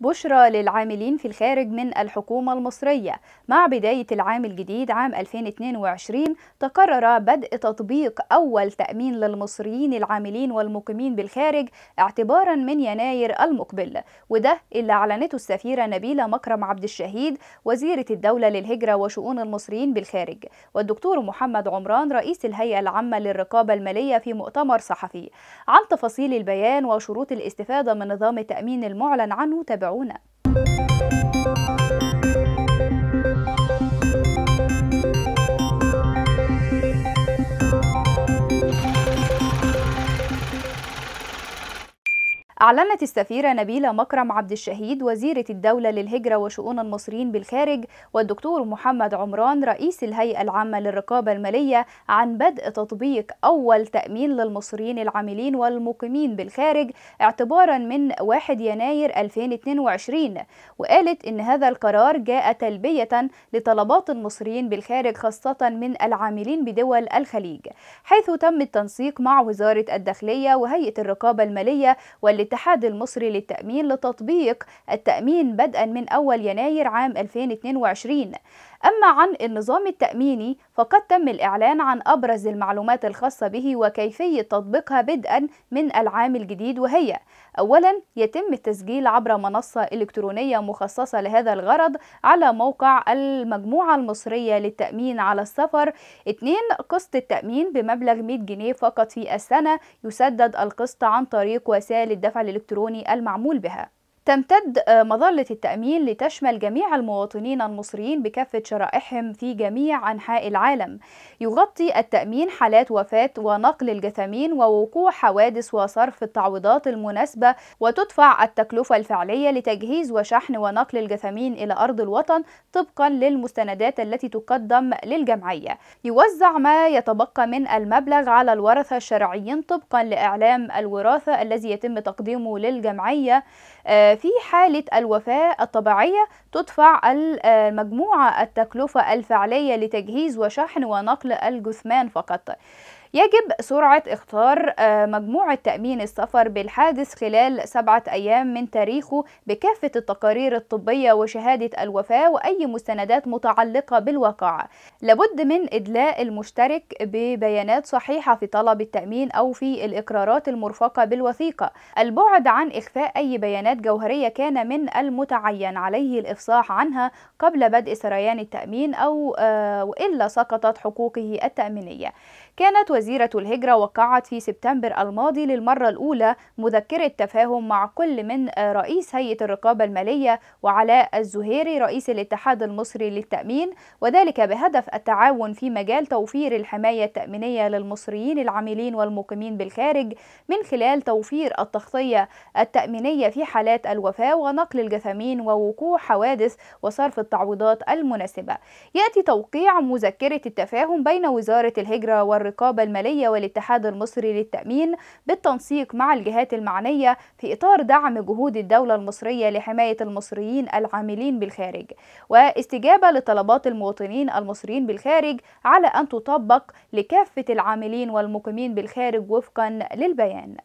بشرى للعاملين في الخارج من الحكومة المصرية مع بداية العام الجديد عام 2022 تقرر بدء تطبيق أول تأمين للمصريين العاملين والمقيمين بالخارج اعتبارا من يناير المقبل وده اللي أعلنته السفيرة نبيلة مكرم عبد الشهيد وزيرة الدولة للهجرة وشؤون المصريين بالخارج والدكتور محمد عمران رئيس الهيئة العامة للرقابة المالية في مؤتمر صحفي عن تفاصيل البيان وشروط الاستفادة من نظام التأمين المعلن عنه تابعوا يرجعون أعلنت السفيرة نبيلة مكرم عبد الشهيد وزيرة الدولة للهجرة وشؤون المصريين بالخارج والدكتور محمد عمران رئيس الهيئة العامة للرقابة المالية عن بدء تطبيق أول تأمين للمصريين العاملين والمقيمين بالخارج اعتبارا من 1 يناير 2022 وقالت إن هذا القرار جاء تلبية لطلبات المصريين بالخارج خاصة من العاملين بدول الخليج حيث تم التنسيق مع وزارة الداخلية وهيئة الرقابة المالية والتي الاتحاد المصري للتأمين لتطبيق التأمين بدءا من أول يناير عام 2022 أما عن النظام التأميني فقد تم الإعلان عن أبرز المعلومات الخاصة به وكيفية تطبيقها بدءا من العام الجديد وهي أولا يتم التسجيل عبر منصة إلكترونية مخصصة لهذا الغرض على موقع المجموعة المصرية للتأمين على السفر 2 قسط التأمين بمبلغ 100 جنيه فقط في السنة يسدد القسط عن طريق وسائل الدفع الإلكتروني المعمول بها تمتد آه، مظلة التأمين لتشمل جميع المواطنين المصريين بكافة شرائحهم في جميع أنحاء العالم يغطي التأمين حالات وفاة ونقل الجثامين ووقوع حوادث وصرف التعويضات المناسبة وتدفع التكلفة الفعلية لتجهيز وشحن ونقل الجثامين إلى أرض الوطن طبقا للمستندات التي تقدم للجمعية يوزع ما يتبقى من المبلغ على الورثة الشرعيين طبقا لإعلام الوراثة الذي يتم تقديمه للجمعية آه، في حالة الوفاة الطبيعية تدفع المجموعة آه، التكلفة الفعلية لتجهيز وشحن ونقل الجثمان فقط يجب سرعة اختار آه، مجموعة تأمين السفر بالحادث خلال سبعة أيام من تاريخه بكافة التقارير الطبية وشهادة الوفاة وأي مستندات متعلقة بالواقع لابد من إدلاء المشترك ببيانات صحيحة في طلب التأمين أو في الإقرارات المرفقة بالوثيقة البعد عن إخفاء أي بيانات جوهرية كان من المتعين عليه الإفصاح عنها قبل بدء سريان التأمين أو آه، إلا سقطت حقوقه التأمينية كانت وزيرة الهجرة وقعت في سبتمبر الماضي للمرة الأولى مذكرة تفاهم مع كل من رئيس هيئة الرقابة المالية وعلاء الزهيري رئيس الاتحاد المصري للتأمين وذلك بهدف التعاون في مجال توفير الحماية التأمينية للمصريين العاملين والمقيمين بالخارج من خلال توفير التغطية التأمينية في حالات الوفاة ونقل الجثامين ووقوع حوادث وصرف التعويضات المناسبة يأتي توقيع مذكرة التفاهم بين وزارة الهجرة والرقابة المالية والاتحاد المصري للتأمين بالتنسيق مع الجهات المعنية في إطار دعم جهود الدولة المصرية لحماية المصريين العاملين بالخارج واستجابة لطلبات المواطنين المصريين بالخارج على أن تطبق لكافة العاملين والمقيمين بالخارج وفقا للبيان